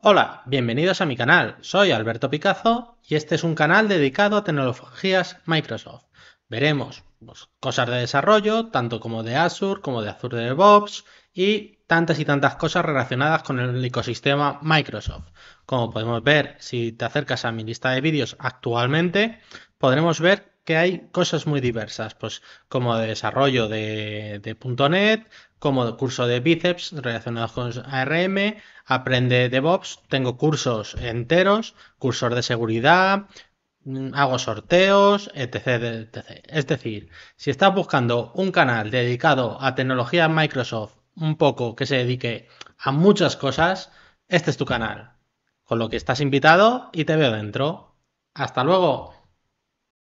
Hola, bienvenidos a mi canal. Soy Alberto Picazo y este es un canal dedicado a tecnologías Microsoft. Veremos pues, cosas de desarrollo, tanto como de Azure, como de Azure DevOps y tantas y tantas cosas relacionadas con el ecosistema Microsoft. Como podemos ver, si te acercas a mi lista de vídeos actualmente, podremos ver que hay cosas muy diversas, pues como de desarrollo de, de .NET, como curso de bíceps relacionados con ARM, aprende DevOps, tengo cursos enteros, cursos de seguridad, mm, hago sorteos, etc, etc. Es decir, si estás buscando un canal dedicado a tecnología Microsoft, un poco que se dedique a muchas cosas, este es tu canal. Con lo que estás invitado y te veo dentro. Hasta luego.